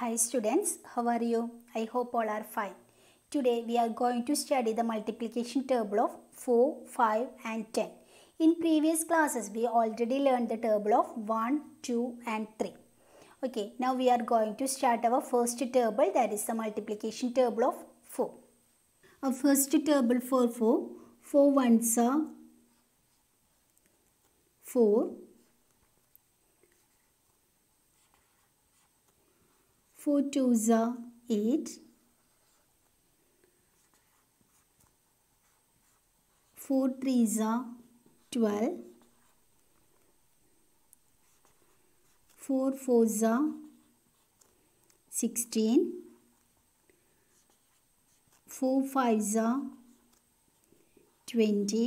Hi students, how are you? I hope all are fine. Today we are going to study the multiplication table of 4, 5 and 10. In previous classes we already learned the table of 1, 2 and 3. Okay, now we are going to start our first table that is the multiplication table of 4. Our first table for 4, 4 ones are 4, 4 twos are 8. 4 threes are 12. 4 fours are 16. 4 fives are 20.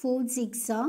4 six are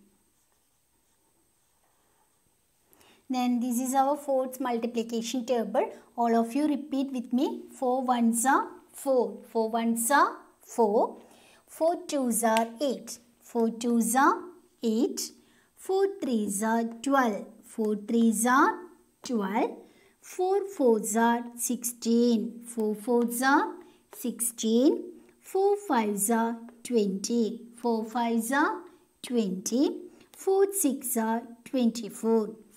Then this is our fourth multiplication table. All of you repeat with me. 4 ones are 4. 4 ones are 4. 4 twos are 8. 4 twos are 8. 4 threes are 12. 4 threes are 12. 4 fours are 16. 4 fours are 16. 4 fives are 20. 4 fives are 20. 4 six are 24.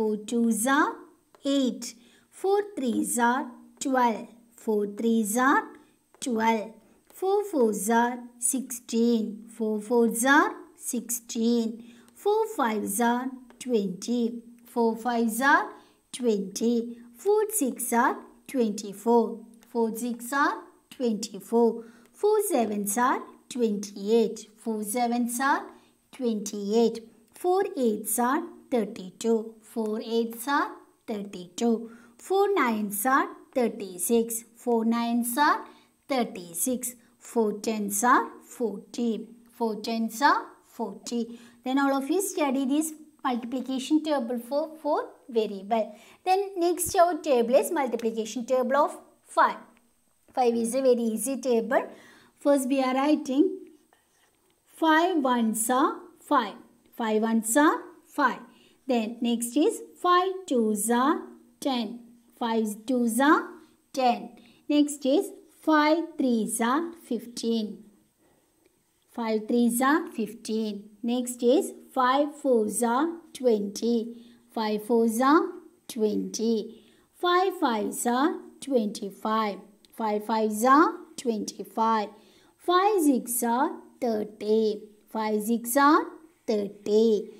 Four twos are eight. Four threes are twelve. Four threes are twelve. Four fours are sixteen. Four fours are sixteen. Four fives are twenty. Four fives are twenty. Four six are twenty-four. Four six are twenty-four. Four sevens are twenty-eight. Four sevens are twenty-eight. Four eights are 32. 4 eights are 32. 4 nines are 36. 4 nines are 36. 4 tens are 40. 4 tens are 40. Then all of you study this multiplication table for 4 well. Then next our table is multiplication table of 5. 5 is a very easy table. First we are writing 5 ones are 5. 5 ones are 5. Then next is 5 twos are 10. 5 twos are 10. Next is 5 threes are 15. 5 threes are 15. Next is 5 fours are 20. 5 fours are 20. 5 fives are 25. 5 fives are 25. 5 six are 30. 5 six are 30.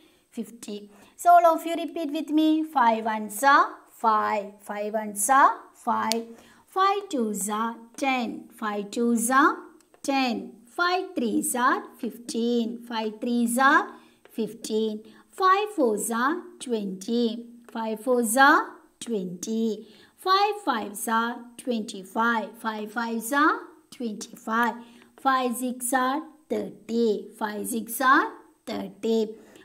50. So all of you repeat with me. 5 ones are 5. 5 ones are 5. 5 twos are 10. 5 twos are 10. 5 threes are 15. 5 threes are 15. 5 fours are 20. 5 fours are 20. 5 fives are 25. 5 fives are 25. 5 six are 30. 5 six are 30.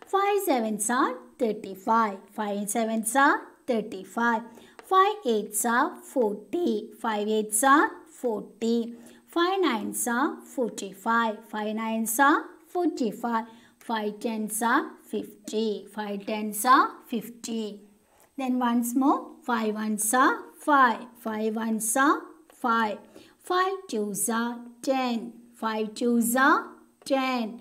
5 sevens are 35. 5 sevens are 35. 5 eights are 40. 5 eights are 40. 5 nines are 45. 5 nines are 45. 5 tens are 50. 5 tens are 50. Then once more, 5 ones are 5. 5 ones are 5. 5 twos are 10. 5 twos are 10.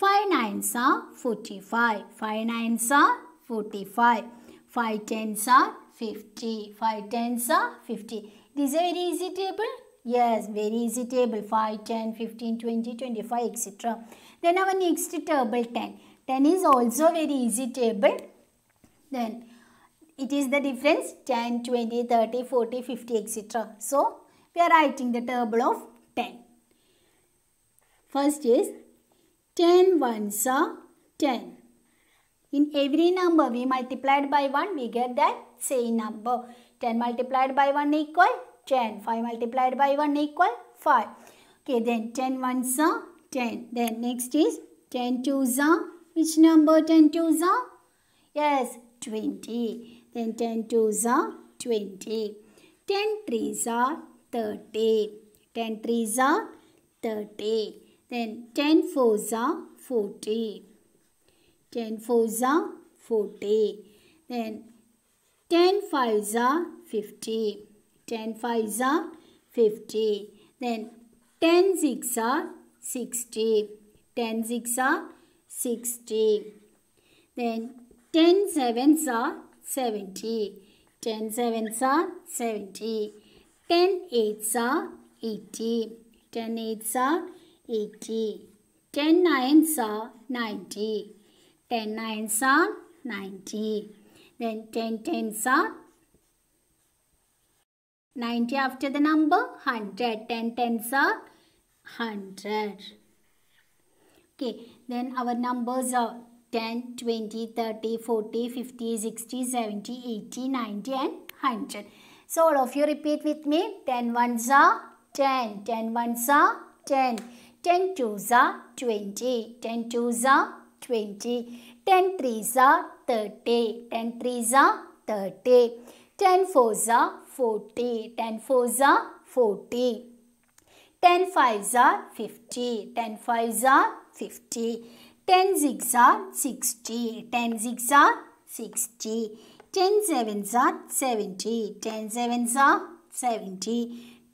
5 nines are 45. 5 nines are 45. 5 tens are 50. 5 tens are 50. This is a very easy table. Yes, very easy table. 5, 10, 15, 20, 25, etc. Then our next table 10. 10 is also very easy table. Then it is the difference 10, 20, 30, 40, 50, etc. So we are writing the table of 10. First is 10 ones are 10. In every number we multiplied by 1 we get that same number. 10 multiplied by 1 equal 10. 5 multiplied by 1 equal 5. Okay then 10 ones are 10. Then next is 10 twos are which number 10 twos are? Yes 20. Then 10 twos are 20. 10 threes are 30. 10 threes are 30. Then 10 fours are 40. 10 fours are 40. Then 10 fives are 50. 10 fives are 50. Then 10 six are 60. 10 six are 60. Then 10 sevens are 70. 10 sevens are 70. 10 eights are 80. 10 eights are 80. 10 nines are 90. 10 nines are 90. Then 10 tens are 90 after the number 100. 10 tens are 100. Okay, then our numbers are 10, 20, 30, 40, 50, 60, 70, 80, 90 and 100. So all of you repeat with me. 10 ones are 10. 10 ones are 10. 10 twos are 20. 10 twos are 20. 10 threes are 30. 10 threes are 30. 10 fours are 40. 10 fours are 40. 10 fives are 50. 10 fives are 50. 10 six are 60. 10 six are 60. 10 sevens are 70. 10 sevens are 70.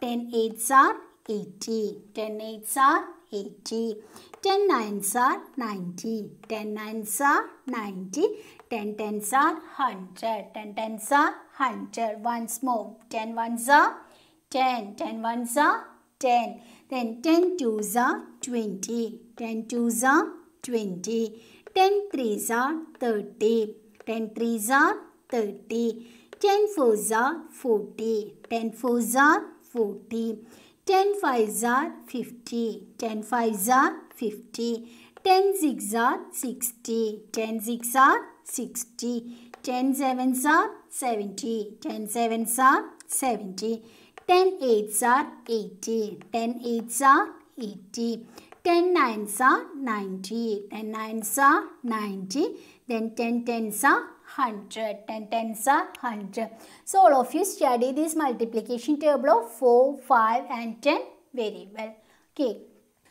10 eights are 80. 10 eights are 80. 10 nines are 90. 10 nines are 90. 10 tens are 100. 10 tens are 100. Once more. 10 ones are 10. 10 ones are 10. Then 10 twos are 20. 10 twos are 20. 10 threes are 30. 10 threes are 30. 10 fours are 40. 10 fours are 40. 10 fives are 50. 10 fives are 50. 10 six are 60. 10 six are 60. 10 sevens are 70. 10 sevens are 70. 10 eights are 80. 10 eights are 80. 10 nines are 90. 10 nines are 90. Then 10 tens are 100. 10 tens are 100. So all of you study this multiplication table of 4, 5 and 10 very well. Okay.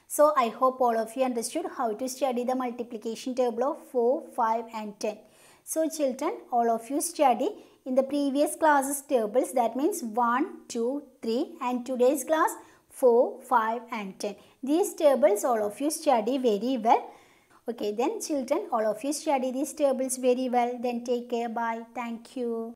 So I hope all of you understood how to study the multiplication table of 4, 5 and 10. So children, all of you study in the previous classes tables that means 1, 2, 3 and today's class 4, 5 and 10. These tables all of you study very well. Okay, then children, all of you study these tables very well. Then take care. Bye. Thank you.